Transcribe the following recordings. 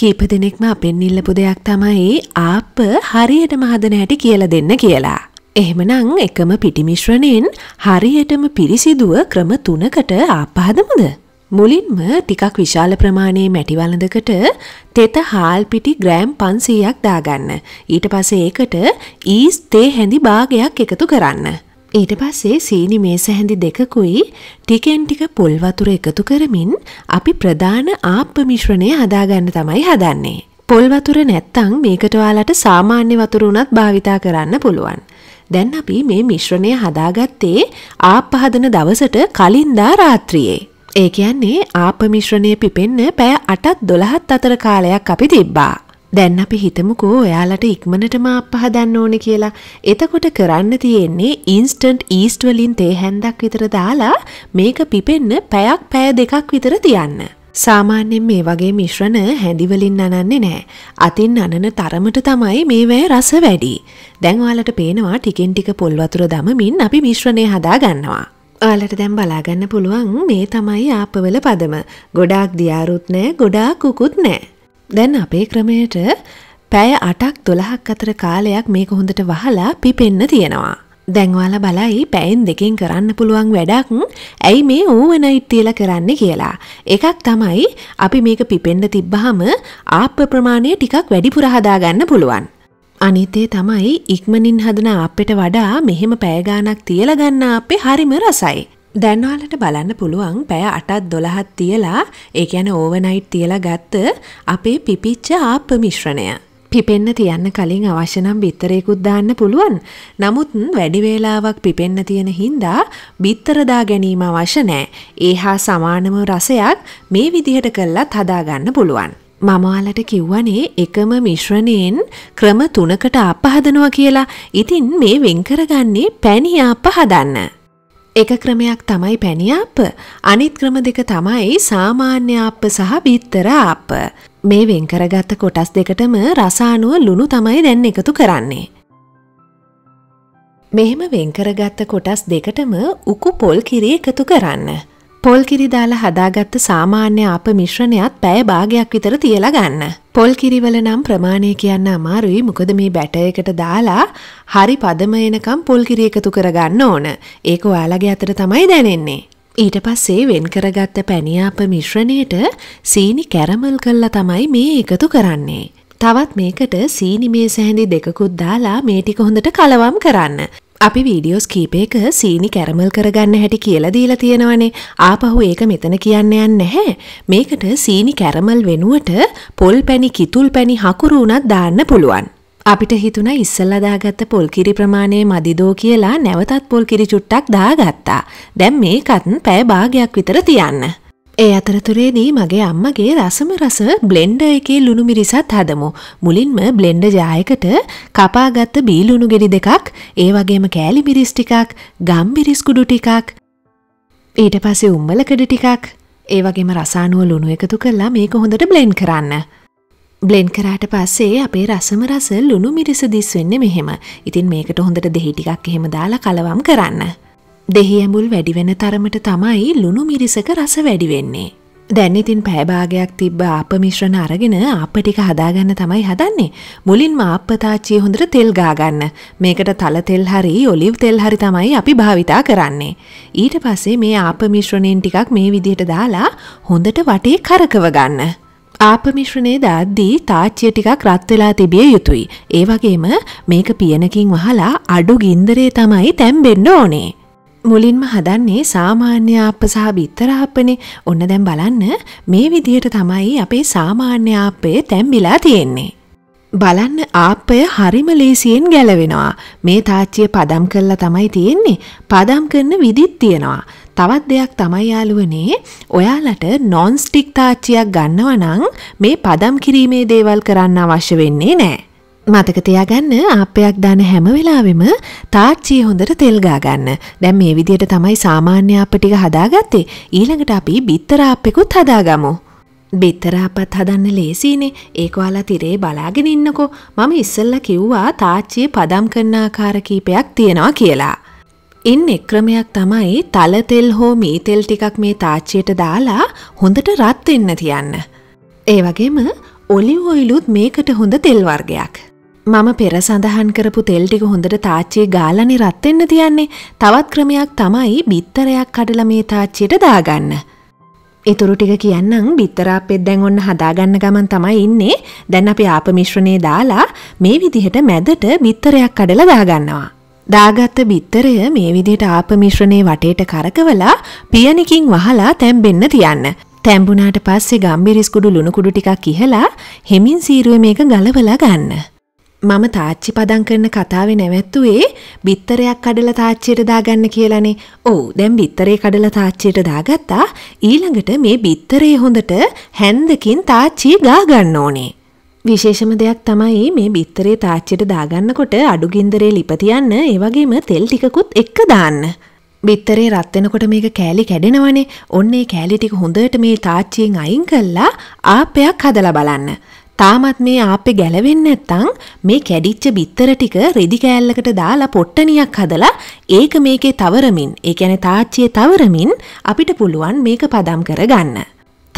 කීප දෙනෙක්ම අපෙන් ඉල්ලපු දෙයක් තමයි ආප්ප හරියටම හදන හැටි කියල දෙන්න කියලා. එහෙමනං එකම පිටිමිශ්‍රණයෙන් හරියටම පිරිසිදුව ක්‍රම තුනකට ආපාදමද. මුලින්ම ටිකක් විශාල ප්‍රමාණයේ මැටිවලඳකට තෙත හාල් පිටි ග්‍රෑම් පන්සීයක් දාගන්න. ඊට පසේ ඒකට ඊස් තේ හැඳි භාගයක් එකතු කරන්න. ඊට පස්සේ සීනි මේස හැඳි දෙකකුයි ටිකෙන් ටික පොල් වතුර එකතු කරමින් අපි ප්‍රධාන ආප්ප මිශ්‍රණය හදාගන්න තමයි හදන්නේ. පොල් වතුර නැත්තම් මේකට ඔයාලට සාමාන්‍ය වතුර උනත් භාවිතා කරන්න පුළුවන්. දැන් අපි මේ මිශ්‍රණය හදාගත්තේ ආප්ප හදන දවසට කලින්දා රාත්‍රියේ. ඒ කියන්නේ ආප්ප මිශ්‍රණය පිපෙන්න පැය 8ත් 12ත් අතර කාලයක් අපි තිබ්බා. දැන් අපි හිතමුකෝ ඔයාලට ඉක්මනටම අපහදන්න ඕන කියලා. එතකොට කරන්න තියෙන්නේ ඉන්ස්ටන්ට් ඊස්ට් වලින් තේ හැන්දක් විතර දාලා මේක පිපෙන්න පැයක් පැය දෙකක් විතර තියන්න. සාමාන්‍යයෙන් මේ වගේ මිශ්‍රණ හැඳිවලින් අනන්නේ නෑ. අතින් අනන තරමට තමයි මේවැය රස වැඩි. දැන් ඔයාලට පේනවා ටිකෙන් ටික පොල් වතුර දමමින් අපි මිශ්‍රණය හදා ගන්නවා. ඔයාලට දැන් බලාගන්න පුළුවන් මේ තමයි ආපවල පදම. ගොඩාක් දියාරුත් නෑ, ගොඩාක් කුකුත් නෑ. දැන් අපේ ක්‍රමයට පැය අටක් දොළහක් අතර කාලයක් මේක හොඳට වහලා පිපෙන්න තියෙනවා. දැන්වාල බලයි පැයින් දෙකින් කරන්න පුළුවන් වැඩක් ඇයි මේ ඕවනයිට් තියල කරන්න කියලා. එකක් තමයි අපි මේක පිපෙන්ඩ තිබ්බහම ආප්ප ප්‍රමාණය ටිකක් වැඩිපුර හදාගන්න පුළුවන්. අනිතේ තමයි ඉක්මනින් හදන අපට වඩා මෙහෙම පෑගානක් තියලගන්න අපේ හරිම රසයි. දැන්වාලට බලන්න පුළුවන් පැය අටත් දොළහත් තියලා ඒ ගැන ඕවනයිට් තියලා ගත්ත අපේ පිපිච්ච ආප්ප මිශ්‍රණය. පිපෙන්න තියන්න කලින් අවශ්‍යනම් බිත්තරයකුත් දාන්න පුළුවන් නමුත් වැඩිවේලාවක් පිපෙන්න තියෙන හින්දා බිත්තරදා ගැනීම අවශ්‍ය නෑ ඒ හා සමානම රසයක් මේ විදිහට කල්ලත් හදාගන්න පුළුවන්. මමවාලට කිව්වනේ එකම මිශ්‍රණයෙන් ක්‍රම තුනකට අප හදනවා කියලා ඉතින් මේ වෙන්කරගන්නේ පැණි අප හදන්න. එක ක්‍රමයක් තමයි පැණිආප්ප. අනිත් ක්‍රම දෙක තමයි සාමාන්‍ය ආප්ප සහ බිත්තර ආප්ප. මේ වෙන් කරගත්ත කොටස් දෙකටම රස අනුව ලුණු තමයි දැන් එකතු කරන්නේ. මෙහෙම වෙන් කරගත්ත කොටස් දෙකටම උකු පොල් කිරි එකතු කරන්න. පොල් කිරි දාලා හදාගත්ත සාමාන්‍ය ආප මිශ්‍රණයත් පැය භාගයක් විතර තියලා ගන්න. පොල් කිරිවල නම් ප්‍රමාණය කියන්න අමාරුයි මොකද මේ බැට එකට දාලා හරි පදම එනකම් පොල් කිරි එකතු කරගන්න ඕන. ඒක ඔයාලගේ අතට තමයි දැනෙන්නේ. ඊට පස්සේ වෙන් කරගත්ත පැණියාප මිශ්‍රණයට සීනි කැරමල් කළා තමයි මේ එකතු කරන්නේ. තවත් මේකට සීනි මේ සැහැඳි දෙකකුත් දාලා මේ ටික හොඳට කලවම් කරන්න. අපි වීඩියෝස් කීපයක සීනි කැරමල් කරගන්න හැටි කියලා දීලා තියෙනවනේ ආපහු ඒක මෙතන කියන්න යන්න නැහැ මේකට සීනි කැරමල් වෙනුවට පොල් පැණි කිතුල් පැණි හකුරු උනත් දාන්න පුළුවන් අපිට හිතුණ ඉස්සල්ලා දාගත්ත පොල් කිරි ප්‍රමාණය මදිදෝ කියලා නැවතත් පොල් කිරි චුට්ටක් දාගත්තා දැන් මේකත් පැය භාගයක් විතර තියන්න ඒ අතරතුරේදී මගේ අම්මගේ රසම රස බ්ලෙන්ඩ එකේ ලුණු මිරිසත් හදමු. මුලින්ම බ්ලෙන්ඩ ජායකට කපාගත්ත බී ලුණු ගෙඩි දෙකක්, ඒ වගේම කෑලි මිරිස් ටිකක්, ගම් මිරිස් කුඩු ටිකක්, ඊට පස්සේ උම්මලකඩ ටිකක්, ඒ වගේම රසානුව ලුණු එකතු කරලා මේක හොඳට බ්ලෙන්ඩ් කරන්න. බ්ලෙන්් කරාට පස්සේ අපේ රසම රස ලුණු මිරිස දිස් වෙන්නේ මෙහෙම. ඉතින් මේකට හොඳට දෙහි ටිකක් එහෙම දාලා කලවම් කරන්න. දෙහි ඇඹුල් වැඩිවෙන තරමට තමයි ලුණු මිරිසක රස වැඩිවෙන්නේ. දැන්නිතින් පෑභාගයක් තිබ්බ අප මිශ්‍රණ අරගෙන අප ටික හදාගන්න තමයි හදන්නේ මුලින්ම අපතාච්චිය හොඳට තෙල් ගාගන්න මේකට තල තෙල් හරි ඔලිව් තෙල් හරි තමයි අපි භාවිතා කරන්නේ. ඊට පස්සේ මේ ආප මිශ්‍රණයෙන් ටිකක් මේ විදිහට දාලා හොඳට වටේ කරකව ගන්න. ආපමිශ්‍රණය දාද්දී තාච්චිය ටිකක් රත් වෙලා තිබිය යුතුයි. ඒ වගේම මේක පියනකින් වහලා අඩු ගින්දරේ තමයි තැම්බෙන්න ඕනේ. මුලින්ම හදන්නේ සාමාන්‍ය ආප්ප සහ බිත්තර ආප්පනේ. ඔන්න දැන් බලන්න මේ විදිහට තමයි අපේ සාමාන්‍ය ආප්පය තැම්බිලා තියෙන්නේ. බලන්න ආප්පය හරිම ලේසියෙන් ගැලවෙනවා. මේ තාච්චිය පදම් කරලා තමයි තියෙන්නේ. පදම් කරන විදිත් තියෙනවා. තවත් දෙයක් තමයි යාළුවනේ ඔයාලට නොන්ස්ටික් තාච්චියක් ගන්නව නම් මේ පදම් කිරීමේ දේවල් කරන්න අවශ්‍ය වෙන්නේ නැහැ. මතක තියාගන්න ආපයක් දාන හැම වෙලාවෙම තාච්චියේ හොඳට තෙල් ගා ගන්න. දැන් මේ විදියට තමයි සාමාන්‍ය ආප ටික හදාගත්තේ. ඊළඟට අපි බිත්තර ආපෙකුත් හදාගමු. බිත්තර ආපත් හදන්න ලේසියිනේ. ඒක ඔයාලා තිරේ බලාගෙන ඉන්නකෝ. මම ඉස්සෙල්ලා කිව්වා තාච්චියේ පදම් කරන ආකාර කීපයක් තියෙනවා කියලා. ඉන් එක් ක්‍රමයක් තමයි තල තෙල් හෝ මී තෙල් ටිකක් මේ තාච්චියට දාලා හොඳට රත් වෙන්න තියන්න. ඒ වගේම ඔලිව් ඔයිලුත් මේකට හොඳ තෙල් වර්ගයක්. මම පෙර සඳහන් කරපු තෙල් ටික හොඳට තාච්චියේ ගාලනේ රත් වෙන්න තියන්නේ. තවත් ක්‍රමයක් තමයි බිත්තරයක් කඩලා මේ තාච්චියට දාගන්න. ඊතුරු ටික කියන්නම් බිත්තර අපෙත් දැන් ඔන්න හදාගන්න ගමන් තමයි ඉන්නේ. දැන් අපි ආප මිශ්‍රණේ දාලා මේ විදිහට මැදට බිත්තරයක් කඩලා දාගන්නවා. දාගත්ත බිත්තරය මේ විදිහට ආප මිශ්‍රණේ වටේට කරකවලා පියනකින් වහලා තැම්බෙන්න තියන්න. තැම්බුණාට පස්සේ ගම්බිරිස්කුඩු ලුණු කුඩු ටිකක් ඉහලා හෙමින් සීරුවේ මේක ගලවලා ගන්න. මම තාච්චි පදං කරන කතාවේ නැවැත්තුවේ බිත්තරයක් කඩලා තාච්චියට දාගන්න කියලානේ. ඔව්, දැන් බිත්තරේ කඩලා තාච්චියට දාගත්තා. ඊළඟට මේ බිත්තරේ හොඳට හැන්දකින් තාච්චි ගාගන්න ඕනේ. විශේෂම දෙයක් තමයි මේ බිත්තරේ තාච්චියට දාගන්නකොට අඩු ගින්දරේ ලිප තියන්න, ඒ වගේම තෙල් ටිකකුත් එක්ක දාන්න. බිත්තරේ රත් වෙනකොට මේක කෑලි කැඩෙනවනේ. ඔන්න ඒ කෑලි ටික හොඳට මේ තාච්චියෙන් අයින් කළා ආපයක් හදලා බලන්න. තාමත් මේ ආපේ ගැලවෙන්න නැත්තං මේ කැඩිච්ච බිත්තර ටික රෙදි කෑල්ලකට දාලා පොට්ටනියක් හදලා ඒක මේකේ තවරමින් ඒ කියන්නේ තාච්චියේ තවරමින් අපිට පුළුවන් මේක පදම් කරගන්න.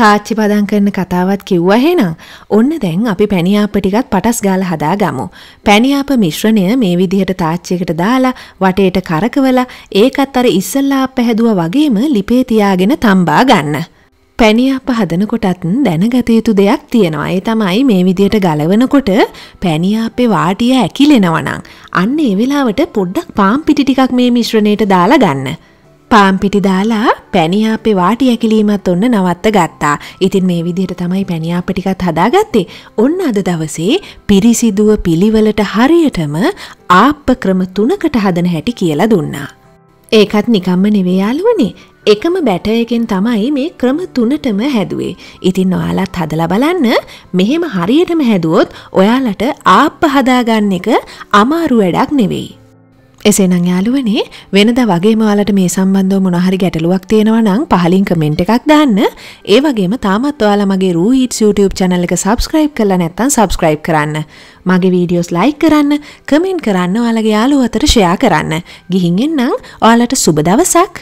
තාච්චි පදම් කරන කතාවත් කිව්වා එහෙනම් ඔන්න දැන් අපි පැණියාප ටිකත් පටස් ගාලා හදාගමු. පැණියාප මිශ්‍රණය මේ විදිහට තාච්චියකට දාලා වටේට කරකවලා ඒකත් අර ඉස්සල්ලා අප්ප හැදුවා වගේම ලිපේ තියාගෙන තම්බා ගන්න. පැණියප හදනකොටත් දැනගත යුතු දෙයක් තියෙනවා. ඒ තමයි මේ විදියට ගලවනකොට පැණියාපේ වාටිය ඇකිලෙනවනම්. අන්න ඒ වෙලාවට පොඩ්ඩක් පාම්පිටි ටිකක් මේ මිශ්‍රණයට දාලා ගන්න. පාම්පිටි දාලා පැණියාපේ වාටි ඇකිලීමත් ඔන්න නවත්ත ගත්තා. ඉතින් මේ විදිහට තමයි පැණියාප ටිකත් හදාගත්තේ. ඔන්න අද දවසේ පිරිසිදුව පිළිවෙලට හරියටම ආප්ප ක්‍රම තුනකට හදන හැටි කියලා දුන්නා. ඒකත් නිකම්ම නෙවේ යාලුවනේ එකම බැටයකෙන් තමයි මේ ක්‍රම තුනටම හැදුවේ. ඉතින් ඔයාලත් හදලා බලන්න මෙහෙම හරියටම හැදුවොත් ඔයාලට ආප්ප හදාගන්න එක අමාරු වැඩක් නෙවෙයි. එසේනම් යාළුවනේ වෙනද වගේ මාලට මේ සම්බන්ධව මොනහරි ගැටලුවක් තියෙනවා නම් පහලින් කමෙන්ට් එකක් දාන්න. ඒ වගේම තාමත් ඔයාලා මගේ රූහීට්ස් YouTube channel එක subscribe කරලා නැත්නම් subscribe කරන්න. මගේ වීඩියෝස් like කරන්න, කමෙන්ට් කරන්න, ඔයාලගේ යාළුවෝ අතර share කරන්න. ගිහින් එන්නම්. ඔයාලට සුබ දවසක්.